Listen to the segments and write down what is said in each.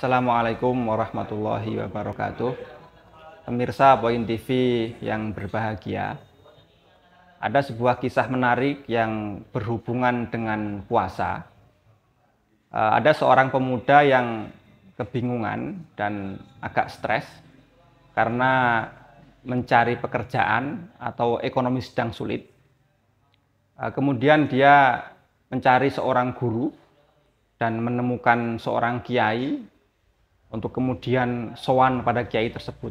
Assalamualaikum warahmatullahi wabarakatuh. Pemirsa Poin TV yang berbahagia, ada sebuah kisah menarik yang berhubungan dengan puasa. Eh, ada seorang pemuda yang kebingungan dan agak stres karena mencari pekerjaan atau ekonomi sedang sulit. Eh, kemudian dia mencari seorang guru dan menemukan seorang kiai untuk kemudian sowan pada kiai tersebut.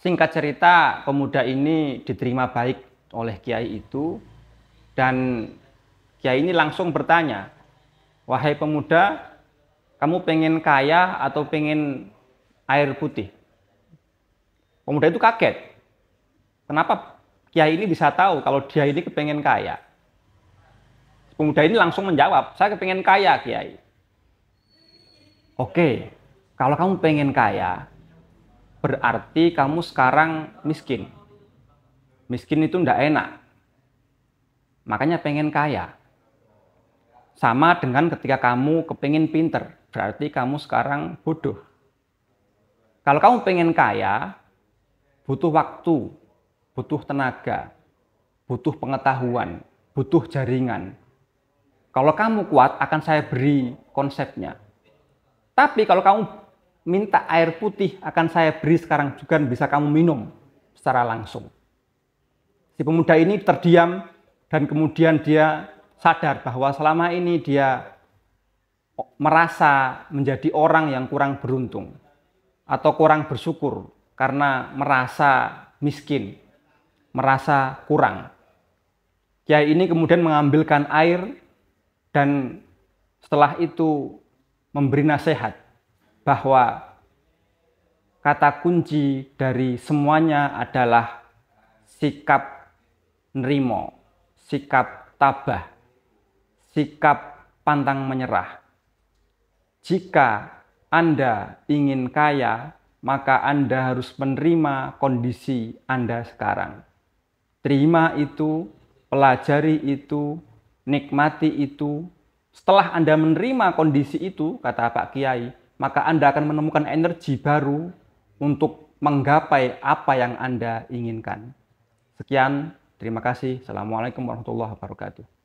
Singkat cerita, pemuda ini diterima baik oleh kiai itu dan kiai ini langsung bertanya, "Wahai pemuda, kamu pengen kaya atau pengen air putih?" Pemuda itu kaget. Kenapa kiai ini bisa tahu kalau dia ini kepengen kaya? Pemuda ini langsung menjawab, "Saya kepengen kaya, kiai." Oke, kalau kamu pengen kaya, berarti kamu sekarang miskin. Miskin itu tidak enak. Makanya pengen kaya. Sama dengan ketika kamu kepingin pinter, berarti kamu sekarang bodoh. Kalau kamu pengen kaya, butuh waktu, butuh tenaga, butuh pengetahuan, butuh jaringan. Kalau kamu kuat, akan saya beri konsepnya. Tapi kalau kamu minta air putih akan saya beri sekarang juga bisa kamu minum secara langsung. Si pemuda ini terdiam dan kemudian dia sadar bahwa selama ini dia merasa menjadi orang yang kurang beruntung atau kurang bersyukur karena merasa miskin, merasa kurang. Kiai ini kemudian mengambilkan air dan setelah itu memberi nasihat bahwa kata kunci dari semuanya adalah sikap nerimo, sikap tabah, sikap pantang menyerah. Jika Anda ingin kaya, maka Anda harus menerima kondisi Anda sekarang. Terima itu, pelajari itu, nikmati itu, setelah Anda menerima kondisi itu, kata Pak Kiai, maka Anda akan menemukan energi baru untuk menggapai apa yang Anda inginkan. Sekian, terima kasih. Assalamualaikum warahmatullahi wabarakatuh.